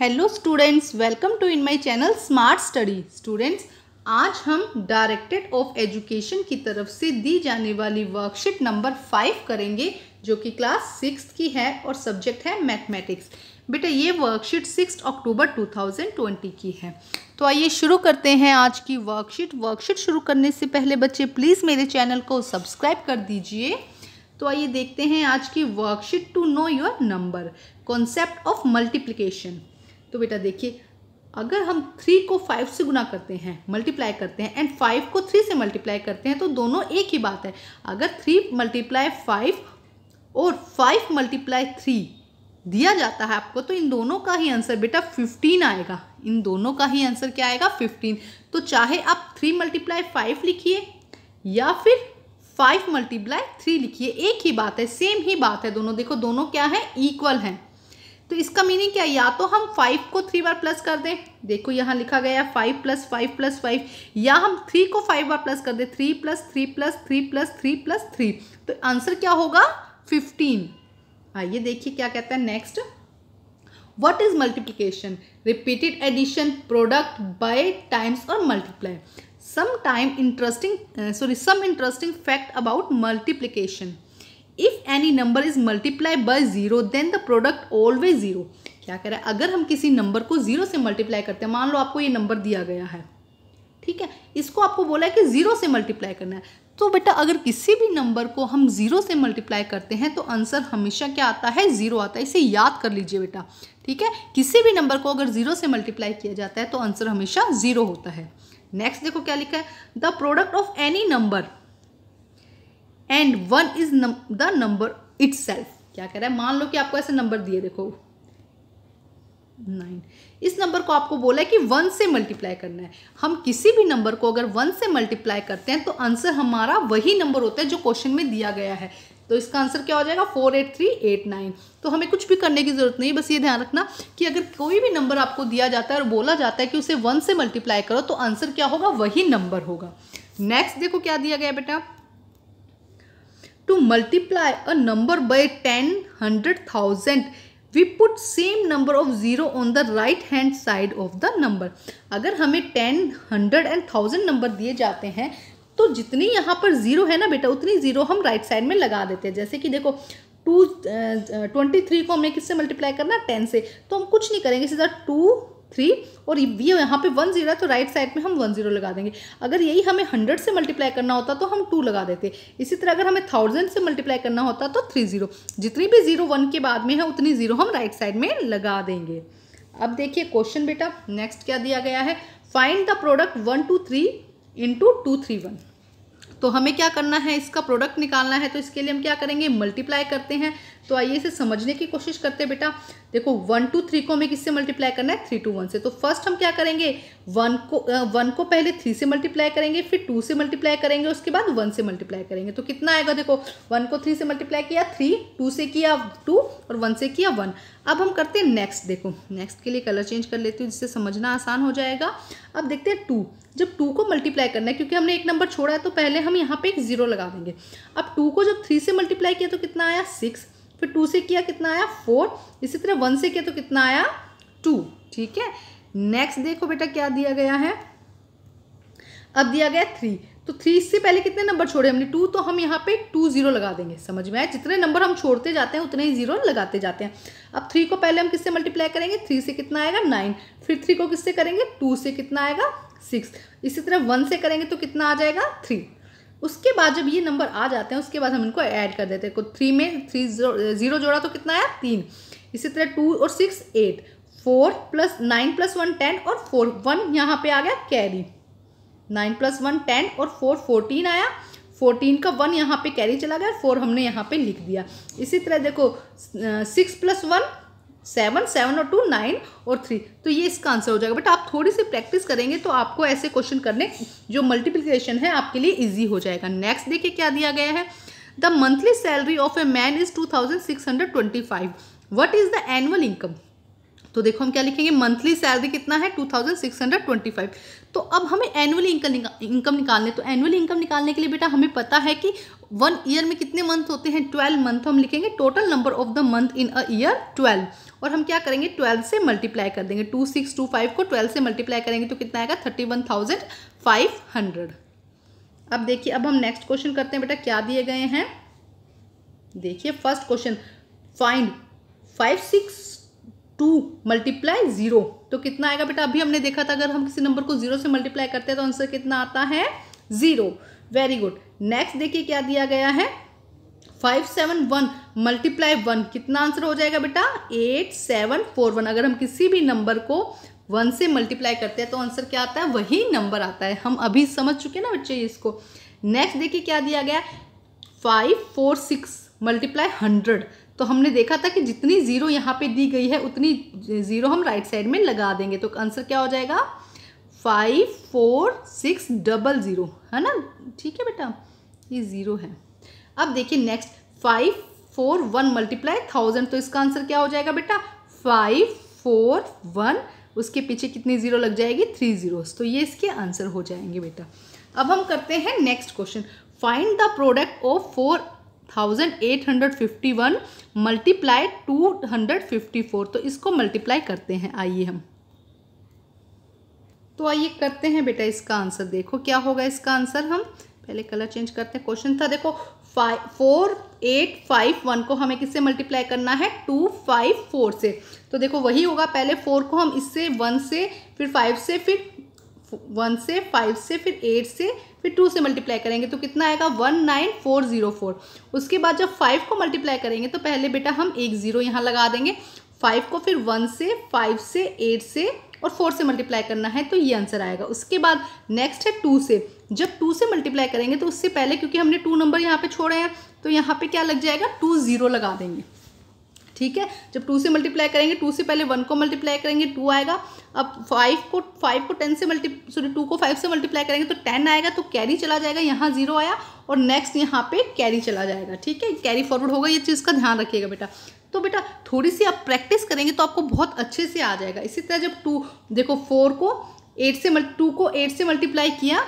hello students welcome to in my channel smart study students आज हम directed of education की तरफ से दी जाने वाली वर्कशीट नंबर फाइव करेंगे जो कि क्लास सिक्स की है और सब्जेक्ट है मैथमेटिक्स बेटा ये वर्कशीट सिक्स अक्टूबर 2020 की है तो आइए शुरू करते हैं आज की वर्कशीट वर्कशीट शुरू करने से पहले बच्चे प्लीज़ मेरे चैनल को सब्सक्राइब कर दीजिए तो आइए देखते हैं आज की worksheet two know your number concept of multiplication तो बेटा देखिए अगर हम थ्री को फाइव से गुना करते हैं मल्टीप्लाई करते हैं एंड फाइव को थ्री से मल्टीप्लाई करते हैं तो दोनों एक ही बात है अगर थ्री मल्टीप्लाई फाइव और फाइव मल्टीप्लाई थ्री दिया जाता है आपको तो इन दोनों का ही आंसर बेटा फिफ्टीन आएगा इन दोनों का ही आंसर क्या आएगा फिफ्टीन तो चाहे आप थ्री मल्टीप्लाई फाइव लिखिए या फिर फाइव मल्टीप्लाई थ्री लिखिए एक ही बात है सेम ही बात है दोनों देखो दोनों क्या है इक्वल हैं तो इसका मीनिंग क्या है या तो हम फाइव को थ्री बार प्लस कर दें देखो यहाँ लिखा गया है five plus five plus five या हम थ्री को फाइव बार प्लस कर दें three plus three plus three plus three plus three तो आंसर क्या होगा फिफ्टीन आइए देखिए क्या कहता है next what is multiplication repeated addition product by times और multiply some time interesting sorry some interesting fact about multiplication if any number is multiply by zero then the product always zero क्या कह रहा है अगर हम किसी number को zero से मल्टीप्लाई करते हैं मान लो आपको ये नंबर दिया गया है ठीक है इसको आपको बोला है कि ज़ीरो से मल्टीप्लाई करना है तो बेटा अगर किसी भी नंबर को हम ज़ीरो से मल्टीप्लाई करते हैं तो आंसर हमेशा क्या आता है ज़ीरो आता है इसे याद कर लीजिए बेटा ठीक है किसी भी नंबर को अगर ज़ीरो से मल्टीप्लाई किया जाता है तो आंसर हमेशा ज़ीरो होता है नेक्स्ट देखो क्या लिखा है the product of any number and one is the number it's क्या कह रहा है मान लो कि आपको ऐसे नंबर दिए देखो नाइन इस नंबर को आपको बोला है कि वन से मल्टीप्लाई करना है हम किसी भी नंबर को अगर वन से मल्टीप्लाई करते हैं तो आंसर हमारा वही नंबर होता है जो क्वेश्चन में दिया गया है तो इसका आंसर क्या हो जाएगा four eight three eight nine तो हमें कुछ भी करने की ज़रूरत नहीं बस ये ध्यान रखना कि अगर कोई भी नंबर आपको दिया जाता है और बोला जाता है कि उसे वन से मल्टीप्लाई करो तो आंसर क्या होगा वही नंबर होगा नेक्स्ट देखो क्या दिया गया बेटा to multiply a number by 10, 100,000 we put same number of zero on the right hand side of the number agar hame 10 100 and 1000 number diye jate hain तो जितनी यहाँ पर ज़ीरो है ना बेटा उतनी ज़ीरो हम राइट साइड में लगा देते हैं जैसे कि देखो टू ट्वेंटी थ्री को हमने किससे मल्टीप्लाई करना टेन से तो हम कुछ नहीं करेंगे सीधा टू थ्री और ये यहाँ पे वन जीरो तो राइट साइड में हम वन जीरो लगा देंगे अगर यही हमें हंड्रेड से मल्टीप्लाई करना होता तो हम टू लगा देते इसी तरह अगर हमें थाउजेंड से मल्टीप्लाई करना होता तो थ्री जीरो जितनी भी जीरो वन के बाद में है उतनी जीरो हम राइट साइड में लगा देंगे अब देखिए क्वेश्चन बेटा नेक्स्ट क्या दिया गया है find the product one two three into two three one तो हमें क्या करना है इसका प्रोडक्ट निकालना है तो इसके लिए हम क्या करेंगे मल्टीप्लाई करते हैं तो आइए इसे समझने की कोशिश करते हैं बेटा देखो वन टू थ्री को हमें किससे मल्टीप्लाई करना है थ्री टू वन से तो फर्स्ट हम क्या करेंगे वन को वन को पहले थ्री से मल्टीप्लाई करेंगे फिर टू से मल्टीप्लाई करेंगे उसके बाद वन से मल्टीप्लाई करेंगे तो कितना आएगा देखो वन को थ्री से मल्टीप्लाई किया थ्री टू से किया टू और वन से किया वन अब हम करते हैं नेक्स्ट देखो नेक्स्ट के लिए कलर चेंज कर लेती हूँ जिससे समझना आसान हो जाएगा अब देखते हैं टू जब टू को मल्टीप्लाई करना है क्योंकि हमने एक नंबर छोड़ा है तो पहले हम यहाँ पे एक जीरो लगा देंगे अब टू को जब थ्री से मल्टीप्लाई किया तो कितना आया सिक्स फिर टू से किया कितना आया फोर इसी तरह वन से किया तो कितना आया टू ठीक है नेक्स्ट देखो बेटा क्या दिया गया है अब दिया गया थ्री तो थ्री इससे पहले कितने नंबर छोड़े हमने टू तो हम यहाँ पे टू जीरो लगा देंगे समझ में आया जितने नंबर हम छोड़ते जाते हैं उतने ही जीरो लगाते जाते हैं अब थ्री को पहले हम किससे मल्टीप्लाई करेंगे थ्री से कितना आएगा नाइन फिर थ्री को किससे करेंगे टू से कितना आएगा सिक्स इसी तरह वन से करेंगे तो कितना आ जाएगा थ्री उसके बाद जब ये नंबर आ जाते हैं उसके बाद हम इनको ऐड कर देते हैं को थ्री में थ्री जीरो जोड़ा तो कितना आया तीन इसी तरह टू और six eight four plus nine plus one ten और फोर वन यहाँ पे आ गया carry nine plus one ten और फोर फोर्टीन आया फोर्टीन का वन यहाँ पे कैरी चला गया फोर हमने यहाँ पे लिख दिया इसी तरह देखो six plus one seven seven और टू नाइन और थ्री तो ये इसका आंसर हो जाएगा बट आप थोड़ी सी प्रैक्टिस करेंगे तो आपको ऐसे क्वेश्चन करने जो मल्टीप्लीकेशन है आपके लिए ईजी हो जाएगा नेक्स्ट देखिए क्या दिया गया है the monthly salary of a man is two thousand six hundred twenty five what is the annual income तो देखो हम क्या लिखेंगे मंथली सैलरी कितना है two thousand six hundred twenty five तो अब हमें एनुअली इनकम इनकम निकालने तो एनुअली इनकम निकालने के लिए बेटा हमें पता है कि वन ईयर में कितने मंथ होते हैं ट्वेल्व मंथ हम लिखेंगे total number of the month in a year twelve और हम क्या करेंगे ट्वेल्व से मल्टीप्लाई कर देंगे टू सिक्स टू फाइव को ट्वेल्व से मल्टीप्लाई करेंगे तो कितना आएगा thirty one thousand five hundred अब देखिए अब हम नेक्स्ट क्वेश्चन करते हैं बेटा क्या दिए गए हैं देखिए first question find five six two multiply zero तो कितना आएगा बेटा अभी हमने देखा था अगर हम किसी नंबर को ज़ीरो से मल्टीप्लाई करते हैं तो आंसर कितना आता है ज़ीरो वेरी गुड नेक्स्ट देखिए क्या दिया गया है five seven one multiply one कितना आंसर हो जाएगा बेटा एट सेवन फोर वन अगर हम किसी भी नंबर को वन से मल्टीप्लाई करते हैं तो आंसर क्या आता है वही नंबर आता है हम अभी समझ चुके हैं ना बच्चे इसको नेक्स्ट देखिए क्या दिया गया five four six multiply hundred तो हमने देखा था कि जितनी ज़ीरो यहाँ पे दी गई है उतनी ज़ीरो हम राइट साइड में लगा देंगे तो आंसर क्या हो जाएगा five four six double zero है ना ठीक है बेटा ये ज़ीरो है अब देखिए next five four one multiply thousand तो इसका आंसर क्या हो जाएगा बेटा फाइव फोर वन उसके पीछे कितनी ज़ीरो लग जाएगी थ्री ज़ीरोस तो ये इसके आंसर हो जाएंगे बेटा अब हम करते हैं next question find the product of four thousand eight hundred fifty one multiply two hundred fifty four तो इसको मल्टीप्लाई करते हैं आइए हम तो आइए करते हैं बेटा इसका आंसर देखो क्या होगा इसका आंसर हम पहले कलर चेंज करते हैं क्वेश्चन था देखो five four eight five one को हमें किससे मल्टीप्लाई करना है टू फाइव फोर से तो देखो वही होगा पहले फोर को हम इससे वन से फिर फाइव से फिर वन से फाइव से फिर एट से फिर टू से मल्टीप्लाई करेंगे तो कितना आएगा one nine four zero four उसके बाद जब फाइव को मल्टीप्लाई करेंगे तो पहले बेटा हम एक ज़ीरो यहाँ लगा देंगे फाइव को फिर वन से फाइव से एट से और फोर से मल्टीप्लाई करना है तो ये आंसर आएगा उसके बाद नेक्स्ट है टू से जब टू से मल्टीप्लाई करेंगे तो उससे पहले क्योंकि हमने टू नंबर यहाँ पे छोड़े हैं तो यहाँ पे क्या लग जाएगा टू ज़ीरो लगा देंगे ठीक है जब टू से मल्टीप्लाई करेंगे टू से पहले वन को मल्टीप्लाई करेंगे टू आएगा अब फाइव को फाइव को टेन से मल्टी सॉरी टू को फाइव से मल्टीप्लाई करेंगे तो टेन आएगा तो कैरी चला जाएगा यहाँ जीरो आया और नेक्स्ट यहाँ पे कैरी चला जाएगा ठीक है कैरी फॉरवर्ड होगा ये चीज़ का ध्यान रखिएगा बेटा तो बेटा थोड़ी सी आप प्रैक्टिस करेंगे तो आपको बहुत अच्छे से आ जाएगा इसी तरह जब टू देखो फोर को एट से टू को एट से मल्टीप्लाई किया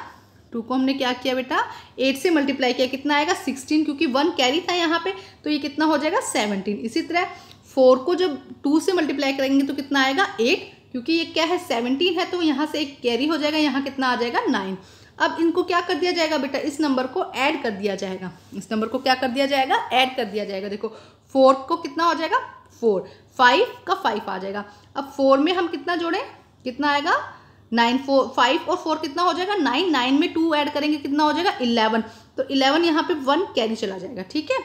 टू को हमने क्या किया बेटा एट से मल्टीप्लाई किया कितना आएगा सिक्सटीन क्योंकि वन कैरी था यहाँ पे तो ये कितना हो जाएगा सेवनटीन इसी तरह फोर को जब टू से मल्टीप्लाई करेंगे तो कितना आएगा एट क्योंकि ये क्या है सेवनटीन है तो यहाँ से एक कैरी हो जाएगा यहाँ कितना आ जाएगा नाइन अब इनको क्या कर दिया जाएगा बेटा इस नंबर को ऐड कर दिया जाएगा इस नंबर को क्या कर दिया जाएगा ऐड कर दिया जाएगा देखो फोर को कितना हो जाएगा फोर फाइव का फाइव आ जाएगा अब फोर में हम कितना जोड़ें कितना आएगा नाइन फोर फाइव और फोर कितना हो जाएगा नाइन नाइन में टू ऐड करेंगे कितना हो जाएगा इलेवन तो इलेवन यहाँ पे वन कैरी चला जाएगा ठीक है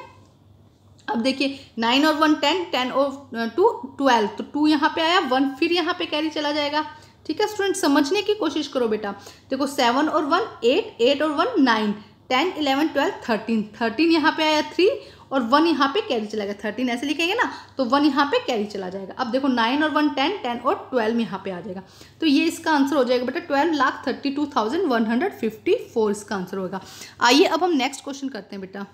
अब देखिए नाइन और वन टेन टेन और टू uh, ट्वेल्व तो टू यहाँ पे आया वन फिर यहाँ पे कैरी चला जाएगा ठीक है स्टूडेंट समझने की कोशिश करो बेटा देखो सेवन और वन एट एट और one nine ten eleven twelve thirteen thirteen यहाँ पे आया थ्री और वन यहाँ पे कैरी चला गया थर्टीन ऐसे लिखेंगे ना तो वन यहाँ पे कैरी चला जाएगा अब देखो नाइन और वन टेन टेन और ट्वेल्व यहाँ पे आ जाएगा तो ये इसका आंसर हो जाएगा बेटा twelve lakh thirty two thousand one hundred fifty four इसका आंसर होगा आइए अब हम नेक्स्ट क्वेश्चन करते हैं बेटा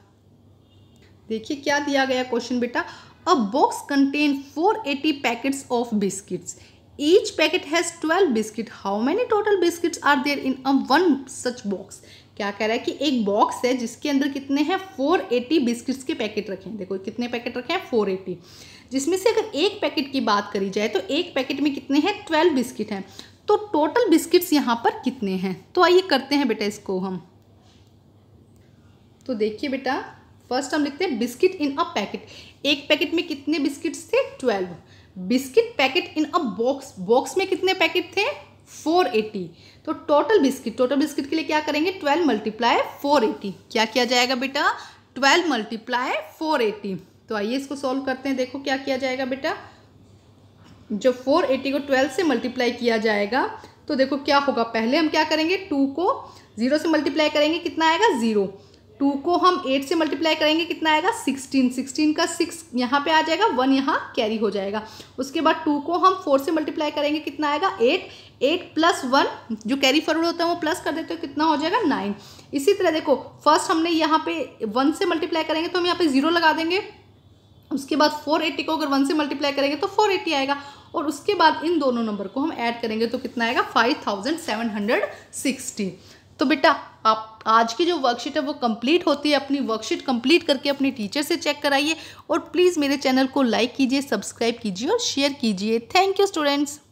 देखिए क्या दिया गया क्वेश्चन बेटा a box contain four eighty packets of biscuits each packet has twelve biscuit how many total biscuits are there in a one such क्या कह रहा है कि एक बॉक्स है जिसके अंदर कितने हैं फोर एटी बिस्किट्स के पैकेट रखे हैं देखो कितने पैकेट रखे हैं फोर एटी जिसमें से अगर एक पैकेट की बात करी जाए तो एक पैकेट में कितने हैं ट्वेल्व बिस्किट हैं तो टोटल बिस्किट्स यहाँ पर कितने हैं तो आइए करते हैं बेटा इसको हम तो देखिए बेटा फर्स्ट हम लिखते हैं बिस्किट इन अ पैकेट एक पैकेट में कितने बिस्किट्स थे twelve biscuit packet in a box box में कितने पैकेट थे फोर एटी तो टोटल बिस्किट टोटल बिस्किट के लिए क्या करेंगे ट्वेल्व मल्टीप्लाई फोर एटी क्या किया जाएगा बेटा ट्वेल्व मल्टीप्लाई फोर एटी तो आइए इसको सॉल्व करते हैं देखो क्या किया जाएगा बेटा जो फोर एटी को ट्वेल्व से मल्टीप्लाई किया जाएगा तो देखो क्या होगा पहले हम क्या करेंगे टू को ज़ीरो से मल्टीप्लाई करेंगे कितना आएगा ज़ीरो टू को हम एट से मल्टीप्लाई करेंगे कितना आएगा सिक्सटीन सिक्सटीन का सिक्स यहाँ पे आ जाएगा वन यहाँ कैरी हो जाएगा उसके बाद टू को हम फोर से मल्टीप्लाई करेंगे कितना आएगा एट एट प्लस वन जो कैरी फॉरवर्ड होता है वो प्लस कर देते हो कितना हो जाएगा नाइन इसी तरह देखो फर्स्ट हमने यहाँ पे वन से मल्टीप्लाई करेंगे तो हम यहाँ पे जीरो लगा देंगे उसके बाद फोर एट्टी को अगर वन से मल्टीप्लाई करेंगे तो फोर एट्टी आएगा और उसके बाद इन दोनों नंबर को हम ऐड करेंगे तो कितना आएगा five thousand seven hundred sixty तो बेटा आप आज की जो वर्कशीट है वो कंप्लीट होती है अपनी वर्कशीट कंप्लीट करके अपने टीचर से चेक कराइए और प्लीज़ मेरे चैनल को लाइक कीजिए सब्सक्राइब कीजिए और शेयर कीजिए थैंक यू स्टूडेंट्स